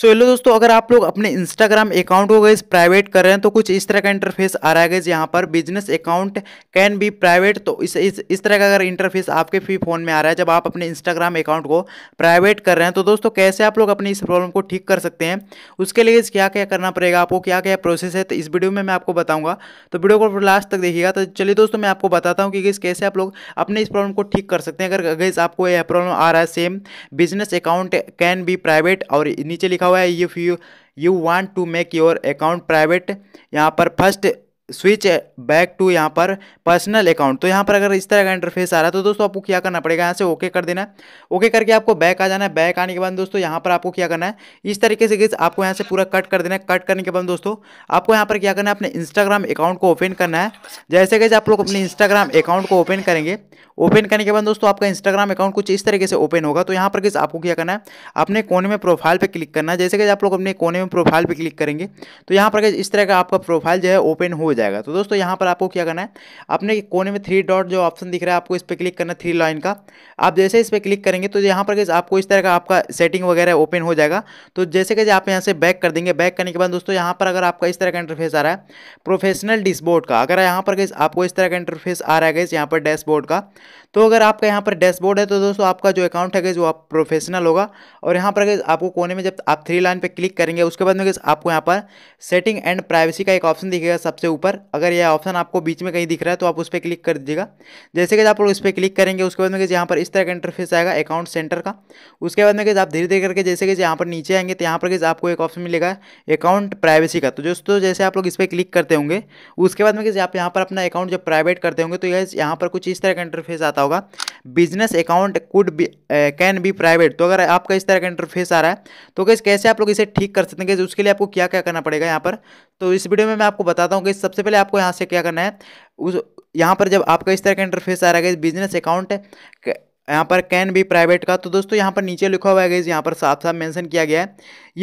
सो so, hello दोस्तों अगर आप लोग अपने इंस्टाग्राम अकाउंट को गैस प्राइवेट कर रहे हैं तो कुछ इस तरह का इंटरफेस आ रहा है गैस यहाँ पर business account can be private तो इस इस इस तरह का अगर इंटरफेस आपके फी फ़ोन में आ रहा है जब आप अपने इंस्टाग्राम अकाउंट को प्राइवेट कर रहे हैं तो दोस्तों कैसे आप लोग अपनी इस प्रॉब्लम को ठीक कर सकते हैं उसके लिए क्या क्या करना पड़ेगा आपको क्या क्या प्रोसेस है तो इस वीडियो में मैं आपको बताऊँगा तो वीडियो को लास्ट तक देखिएगा तो चलिए दोस्तों मैं आपको बताता हूँ कि गैस कैसे आप लोग अपने इस प्रॉब्लम को ठीक कर सकते हैं अगर गैस आपको यह प्रॉब्लम आ रहा है same business account can be private और नीचे लिखा हुआ है if you you want to make your account private यहाँ पर फर्स्ट स्विच बैक टू यहाँ पर पर्सनल अकाउंट तो यहाँ पर अगर इस तरह का इंटरफेस आ रहा है तो दोस्तों आपको क्या करना पड़ेगा यहाँ से ओके कर देना ओके करके आपको बैक आ जाना है बैक आने के बाद दोस्तों यहाँ पर आपको क्या करना है इस तरीके से किस आपको यहाँ से पूरा कट कर देना है कट करने के बाद दोस्तों आपको यहाँ पर क्या करना है अपने इंस्टाग्राम अकाउंट को ओपन करना है जैसे कि आप लोग अपने इंस्टाग्राम अकाउंट को ओपन करेंगे ओपन करने के बाद दोस्तों आपका इंस्टाग्राम अकाउंट कुछ इस तरीके से ओपन होगा तो यहाँ पर किस आपको क्या करना है अपने कोने में प्रोफाइल पर क्लिक करना है जैसे कि आप लोग अपने कोने में प्रोफाइल पर क्लिक करेंगे तो यहाँ पर इस तरह का आपका प्रोफाइल जो है ओपन हो जाए जाएगा तो दोस्तों यहाँ पर आपको क्या करना है अपने कोने में थ्री डॉट जो ऑप्शन दिख रहा है आपको इस पर क्लिक करना थ्री लाइन का आप जैसे इस पर क्लिक करेंगे तो यहाँ पर आपको इस तरह का आपका सेटिंग वगैरह ओपन हो जाएगा तो जैसे कि आप यहाँ से बैक कर देंगे बैक करने के बाद दोस्तों यहाँ पर अगर आपका इस तरह का इंटरफेस आ रहा है प्रोफेशनल डिशबोर्ड का अगर यहाँ पर आपको इस तरह का इंटरफेस आ रहा है गैस यहाँ पर डैशबोर्ड का तो अगर आपका यहाँ पर डैशबोर्ड है तो दोस्तों आपका जो अकाउंट है वो आप प्रोफेशनल होगा और यहाँ पर आपको कोने में जब आप थ्री लाइन पर क्लिक करेंगे उसके बाद में आपको यहाँ पर सेटिंग एंड प्राइवेसी का एक ऑप्शन दिखेगा सबसे ऊपर अगर यह ऑप्शन आपको बीच में कहीं दिख रहा है तो आप उस पर क्लिक कर दीजिएगा जैसे कि आप लोग इस पर क्लिक करेंगे उसके बाद में यहाँ पर इस तरह का इंटरफेस आएगा अकाउंट सेंटर का उसके बाद में आप धीरे धीरे करके जैसे कि यहाँ पर नीचे आएंगे तो यहाँ पर आपको एक ऑप्शन मिलेगा अकाउंट प्राइवेसी का तो दोस्तों जैसे आप लोग इस पर क्लिक करते होंगे उसके बाद में आप यहाँ पर अपना अकाउंट जब प्राइवेट करते होंगे तो यह यहाँ पर कुछ इस तरह का इंटरफेस आता आता होगा business account could be can be private तो अगर आपका इस तरह का इंटरफेस आ रहा है तो कैसे कैसे आप लोग इसे ठीक कर सकते हैं उसके लिए आपको क्या क्या करना पड़ेगा यहाँ पर तो इस वीडियो में मैं आपको बताता हूँ कि सबसे पहले आपको यहाँ से क्या करना है उस यहाँ पर जब आपका इस तरह का इंटरफेस आ रहा है बिजनेस अकाउंट यहाँ पर कैन बी प्राइवेट का तो दोस्तों यहाँ पर नीचे लिखा हुआ है गई यहाँ पर साफ साफ मेंशन किया गया है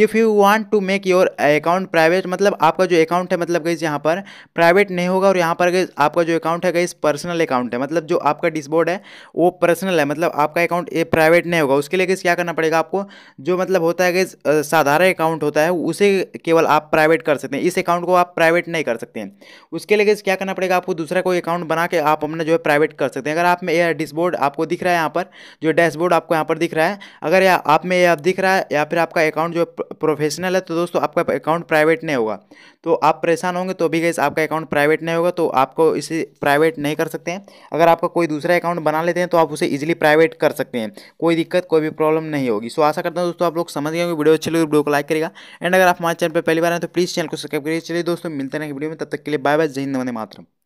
if you want to make your account private मतलब आपका जो अकाउंट है मतलब गई यहाँ पर प्राइवेट नहीं होगा और यहाँ पर गई आपका जो अकाउंट है गई पर्सनल अकाउंट है मतलब जो आपका डिसबोर्ड है वो पर्सनल है मतलब आपका अकाउंट ये प्राइवेट नहीं होगा उसके लिए गई क्या करना पड़ेगा आपको जो मतलब होता है गई साधारण अकाउंट होता है उसे केवल आप प्राइवेट कर सकते हैं इस अकाउंट को आप प्राइवेट नहीं कर सकते हैं उसके लिए गई क्या करना पड़ेगा आपको दूसरा कोई अकाउंट बना के आप अपना जो है प्राइवेट कर सकते हैं अगर आप में यह डिसबोर्ड आपको दिख रहा है यहाँ पर जो डैशबोर्ड आपको यहाँ पर दिख रहा है अगर या आप में यह दिख रहा है या फिर आपका अकाउंट जो प्रोफेशनल है तो दोस्तों आपका अकाउंट प्राइवेट नहीं होगा तो आप परेशान होंगे तो भी गैस आपका अकाउंट प्राइवेट नहीं होगा तो आपको इसे प्राइवेट नहीं कर सकते हैं अगर आपका कोई दूसरा अकाउंट बना लेते हैं तो आप उसे इजिली प्राइवेट कर सकते हैं कोई दिक्कत कोई भी प्रॉब्लम नहीं होगी सो आशा करता हूँ दोस्तों आप लोग समझ गए वीडियो अच्छी लगे तो वीडियो को लाइक करेगा एंड अगर आप हमारे चैनल पर पहली बार हैं तो प्लीज़ चैनल को सब्सक्राइब करिए चलिए दोस्तों मिलते हैं वीडियो में तब तक के लिए बाय बाय जय हिंद